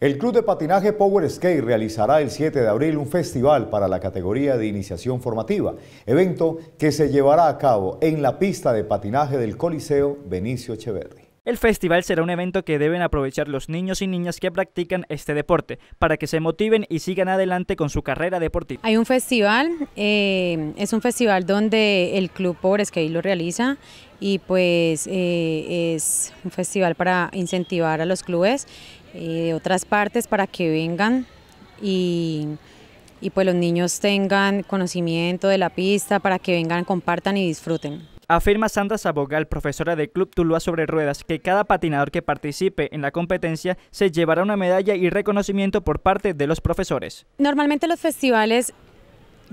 El Club de Patinaje Power Skate realizará el 7 de abril un festival para la categoría de iniciación formativa, evento que se llevará a cabo en la pista de patinaje del Coliseo Benicio Echeverri. El festival será un evento que deben aprovechar los niños y niñas que practican este deporte para que se motiven y sigan adelante con su carrera deportiva. Hay un festival, eh, es un festival donde el Club Pobres que ahí lo realiza y pues eh, es un festival para incentivar a los clubes eh, de otras partes para que vengan y, y pues los niños tengan conocimiento de la pista para que vengan, compartan y disfruten. Afirma Sandra Sabogal, profesora del Club Tuluá sobre Ruedas, que cada patinador que participe en la competencia se llevará una medalla y reconocimiento por parte de los profesores. Normalmente los festivales,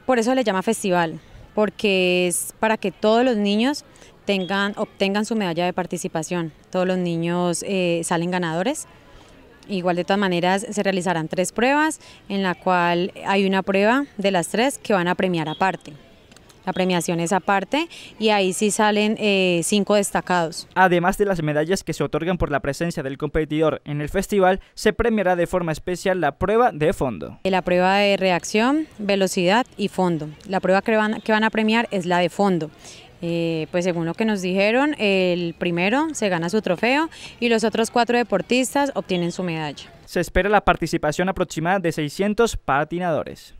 por eso le llama festival, porque es para que todos los niños tengan, obtengan su medalla de participación. Todos los niños eh, salen ganadores. Igual de todas maneras se realizarán tres pruebas, en la cual hay una prueba de las tres que van a premiar aparte la premiación es aparte y ahí sí salen eh, cinco destacados. Además de las medallas que se otorgan por la presencia del competidor en el festival, se premiará de forma especial la prueba de fondo. Eh, la prueba de reacción, velocidad y fondo. La prueba que van, a premiar es la de fondo. Eh, pues según lo que nos dijeron, el primero se gana su trofeo y los otros cuatro deportistas obtienen su medalla. Se espera la participación aproximada de 600 patinadores.